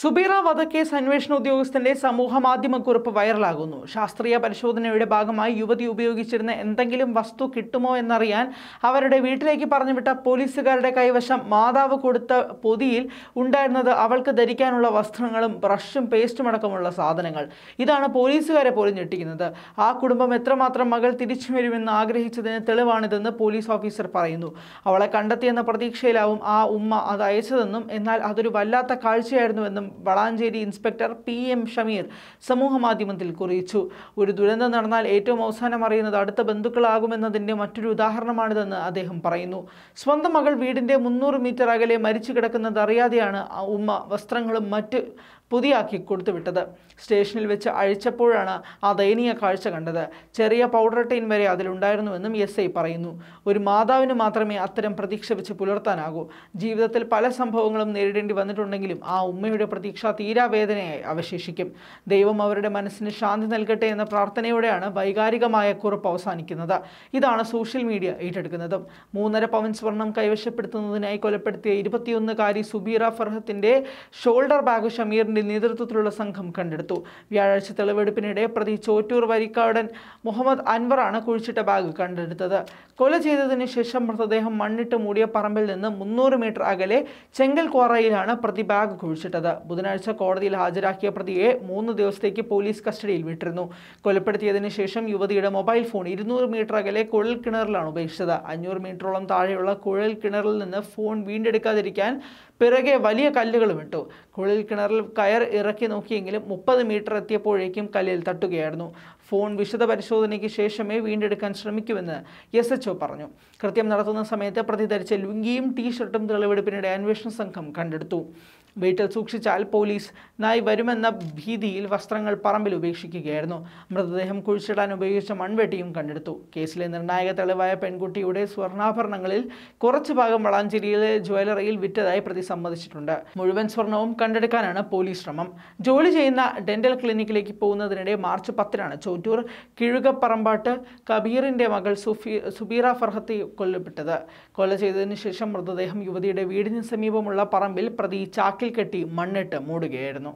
സുബീറ വധക്കേസ് അന്വേഷണ ഉദ്യോഗസ്ഥന്റെ സമൂഹമാധ്യമ കുറിപ്പ് വൈറലാകുന്നു ശാസ്ത്രീയ പരിശോധനയുടെ ഭാഗമായി യുവതി ഉപയോഗിച്ചിരുന്ന എന്തെങ്കിലും വസ്തു കിട്ടുമോ എന്നറിയാൻ അവരുടെ വീട്ടിലേക്ക് പറഞ്ഞുവിട്ട പോലീസുകാരുടെ കൈവശം മാതാവ് കൊടുത്ത പൊതിയിൽ ഉണ്ടായിരുന്നത് അവൾക്ക് ധരിക്കാനുള്ള വസ്ത്രങ്ങളും ബ്രഷും പേസ്റ്റും അടക്കമുള്ള സാധനങ്ങൾ ഇതാണ് പോലീസുകാരെ പോലും ഞെട്ടിക്കുന്നത് ആ കുടുംബം എത്രമാത്രം മകൾ തിരിച്ചു വരുമെന്ന് ആഗ്രഹിച്ചതിന് തെളിവാണിതെന്ന് പോലീസ് ഓഫീസർ പറയുന്നു അവളെ കണ്ടെത്തിയെന്ന പ്രതീക്ഷയിലാവും ആ ഉമ്മ അത് അയച്ചതെന്നും എന്നാൽ അതൊരു വല്ലാത്ത കാഴ്ചയായിരുന്നുവെന്നും Valanchery inspector P M Shameer മാധ്യമത്തിൽ കുറിച്ചു ഒരു ദുരന്തം നടന്നാൽ ഏറ്റവും അവസാനം അറിയുന്നത് അടുത്ത ബന്ധുക്കളാകുമെന്നതിൻ്റെ മറ്റൊരു ഉദാഹരണമാണിതെന്ന് അദ്ദേഹം പറയുന്നു സ്വന്തം മകൾ വീടിൻ്റെ മുന്നൂറ് മീറ്റർ അകലെ മരിച്ചു കിടക്കുന്നത് അറിയാതെയാണ് ഉമ്മ വസ്ത്രങ്ങളും മറ്റ് പുതിയാക്കി കൊടുത്തു വിട്ടത് സ്റ്റേഷനിൽ വെച്ച് അഴിച്ചപ്പോഴാണ് ആ ദയനീയ കാഴ്ച കണ്ടത് ചെറിയ പൗഡർ ടൈൻ വരെ അതിലുണ്ടായിരുന്നുവെന്നും എസ് ഐ പറയുന്നു ഒരു മാതാവിന് മാത്രമേ അത്തരം പ്രതീക്ഷ വെച്ച് പുലർത്താനാകൂ ജീവിതത്തിൽ പല സംഭവങ്ങളും നേരിടേണ്ടി വന്നിട്ടുണ്ടെങ്കിലും ആ ഉമ്മയുടെ പ്രതീക്ഷ വേദനയായി അവശേഷിക്കും ദൈവം അവരുടെ മനസ്സിന് ശാന്തി നൽകട്ടെ എന്ന പ്രാർത്ഥനയോടെയാണ് വൈകാരികമായ കുറിപ്പ് അവസാനിക്കുന്നത് ഇതാണ് സോഷ്യൽ മീഡിയ ഏറ്റെടുക്കുന്നതും മൂന്നര പവൻ സ്വർണം കൈവശപ്പെടുത്തുന്നതിനായി കൊലപ്പെടുത്തിയ ഇരുപത്തിയൊന്നുകാരി സുബീറ ഫർഹത്തിന്റെ ഷോൾഡർ ബാഗ് ഷമീറിൻ്റെ സിംഗിന്റെ നേതൃത്വത്തിലുള്ള സംഘം കണ്ടെടുത്തു വ്യാഴാഴ്ച തെളിവെടുപ്പിനിടെ പ്രതി ചോറ്റൂർ വരിക്കാടൻ മുഹമ്മദ് അൻവറാണ് കുഴിച്ചിട്ട ബാഗ് കണ്ടെടുത്തത് കൊല ചെയ്തതിന് ശേഷം മൃതദേഹം മണ്ണിട്ട് മൂടിയ പറമ്പിൽ നിന്ന് മുന്നൂറ് മീറ്റർ അകലെ ചെങ്കൽ ക്വാറയിലാണ് പ്രതി ബാഗ് കുഴിച്ചിട്ടത് ബുധനാഴ്ച കോടതിയിൽ ഹാജരാക്കിയ പ്രതിയെ മൂന്ന് ദിവസത്തേക്ക് പോലീസ് കസ്റ്റഡിയിൽ വിട്ടിരുന്നു കൊലപ്പെടുത്തിയതിന് ശേഷം യുവതിയുടെ മൊബൈൽ ഫോൺ ഇരുന്നൂറ് മീറ്റർ അകലെ കുഴൽ കിണറിലാണ് ഉപേക്ഷിച്ചത് അഞ്ഞൂറ് മീറ്ററോളം താഴെയുള്ള കുഴൽ കിണറിൽ നിന്ന് ഫോൺ വീണ്ടെടുക്കാതിരിക്കാൻ പിറകെ വലിയ കല്ലുകളും ഇട്ടു കുഴൽ കിണറിൽ കയർ ഇറക്കി നോക്കിയെങ്കിലും മുപ്പത് മീറ്റർ എത്തിയപ്പോഴേക്കും കല്ലിൽ തട്ടുകയായിരുന്നു ഫോൺ വിശദ പരിശോധനയ്ക്ക് ശേഷമേ വീണ്ടെടുക്കാൻ ശ്രമിക്കുമെന്ന് എസ് എച്ച് പറഞ്ഞു കൃത്യം നടത്തുന്ന സമയത്ത് പ്രതി ധരിച്ച ലുങ്കിയും ടീഷർട്ടും തെളിവെടുപ്പിനിടെ അന്വേഷണ സംഘം കണ്ടെടുത്തു വീട്ടിൽ സൂക്ഷിച്ചാൽ പോലീസ് നായി വരുമെന്ന ഭീതിയിൽ വസ്ത്രങ്ങൾ പറമ്പിൽ ഉപേക്ഷിക്കുകയായിരുന്നു മൃതദേഹം കുഴിച്ചിടാൻ ഉപയോഗിച്ച മൺവെട്ടിയും കണ്ടെടുത്തു കേസിലെ നിർണായക തെളിവായ പെൺകുട്ടിയുടെ സ്വർണ്ണാഭരണങ്ങളിൽ കുറച്ച് ഭാഗം വളാഞ്ചേരിയിലെ ജ്വല്ലറിയിൽ വിറ്റതായി പ്രതി സമ്മതിച്ചിട്ടുണ്ട് മുഴുവൻ സ്വർണവും കണ്ടെടുക്കാനാണ് പോലീസ് ശ്രമം ജോലി ചെയ്യുന്ന ഡെന്റൽ ക്ലിനിക്കിലേക്ക് പോകുന്നതിനിടെ മാർച്ച് പത്തിനാണ് ചോദ്യം ഔറ്റൂർ കിഴുകപ്പറമ്പാട്ട് കബീറിൻ്റെ മകൾ സുഫി സുബീറ ഫർഹത്തി കൊല്ലപ്പെട്ടത് കൊല ചെയ്തതിന് ശേഷം മൃതദേഹം യുവതിയുടെ വീടിന് സമീപമുള്ള പറമ്പിൽ പ്രതി ചാക്കിൽ കെട്ടി മണ്ണിട്ട് മൂടുകയായിരുന്നു